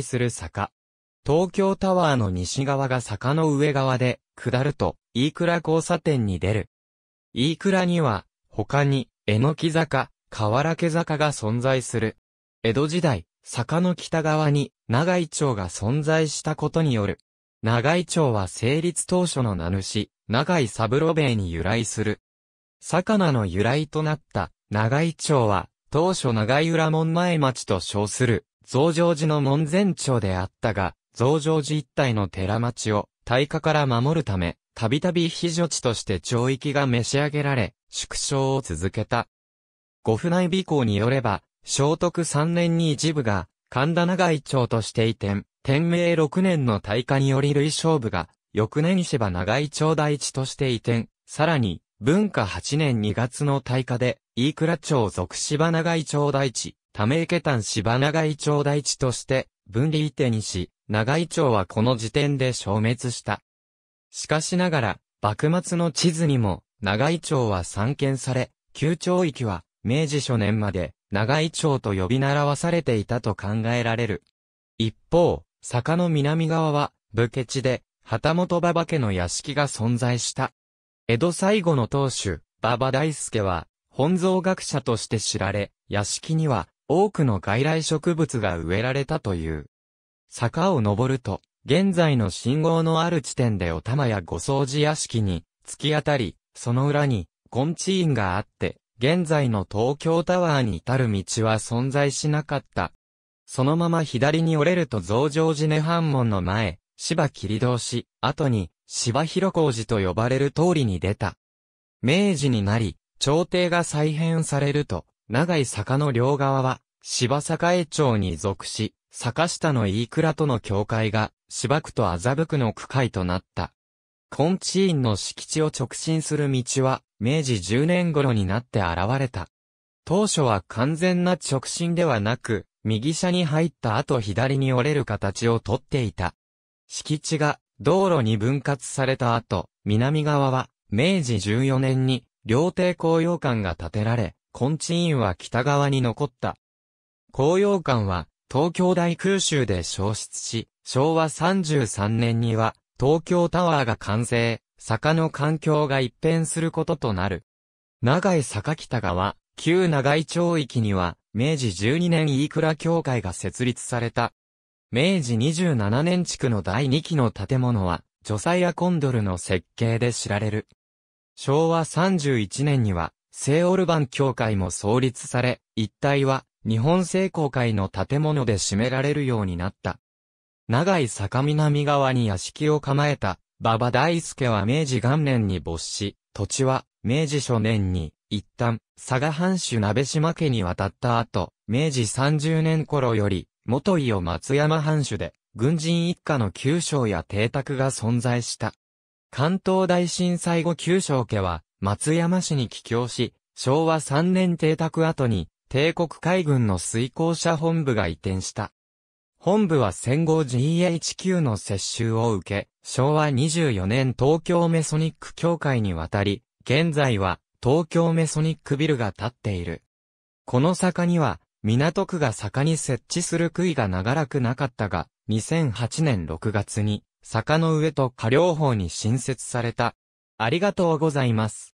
する坂。東京タワーの西側が坂の上側で、下ると、飯倉交差点に出る。飯倉には、他に、えのき坂、河原家坂が存在する。江戸時代、坂の北側に、長井町が存在したことによる。長井町は成立当初の名主、長井三郎兵衛に由来する。魚の由来となった、長井町は、当初長井浦門前町と称する、増上寺の門前町であったが、増上寺一帯の寺町を大火から守るため、たびたび避暑地として町域が召し上げられ、縮小を続けた。五府内備校によれば、聖徳三年に一部が、神田長井町として移転、天明六年の大火により類勝部が、翌年芝長井町大地として移転、さらに、文化八年二月の大火で、飯倉町属芝長井町大地、ため池丹芝長井町大地として分離移転し、長井町はこの時点で消滅した。しかしながら、幕末の地図にも、長井町は散見され、旧町域は、明治初年まで、長井町と呼び習わされていたと考えられる。一方、坂の南側は、武家地で、旗本馬場家の屋敷が存在した。江戸最後の当主、馬場大輔は、本草学者として知られ、屋敷には、多くの外来植物が植えられたという。坂を登ると、現在の信号のある地点でお玉やご掃除屋敷に突き当たり、その裏に、ゴンチーンがあって、現在の東京タワーに至る道は存在しなかった。そのまま左に折れると増上寺根半門の前、芝切通し、後に、芝広工路と呼ばれる通りに出た。明治になり、朝廷が再編されると、長い坂の両側は、芝江町に属し、坂下の飯倉との境界が、芝区と麻布区の区界となった。根地院の敷地を直進する道は、明治10年頃になって現れた。当初は完全な直進ではなく、右車に入った後左に折れる形をとっていた。敷地が道路に分割された後、南側は明治14年に料亭公用館が建てられ、根治院は北側に残った。高揚館は東京大空襲で消失し、昭和33年には東京タワーが完成、坂の環境が一変することとなる。長井坂北側、旧長井町域には、明治12年飯倉協会が設立された。明治27年地区の第2期の建物は、サイやコンドルの設計で知られる。昭和31年には、聖オルバン教会も創立され、一帯は日本聖公会の建物で占められるようになった。長い坂南側に屋敷を構えた馬場大輔は明治元年に没し、土地は明治初年に一旦佐賀藩主鍋島家に渡った後、明治30年頃より元伊を松山藩主で軍人一家の旧将や邸宅が存在した。関東大震災後旧将家は松山市に帰郷し、昭和3年邸宅後に、帝国海軍の水耕者本部が移転した。本部は戦後 GHQ の接収を受け、昭和24年東京メソニック協会に渡り、現在は東京メソニックビルが建っている。この坂には、港区が坂に設置する杭が長らくなかったが、2008年6月に、坂の上と下両方に新設された。ありがとうございます。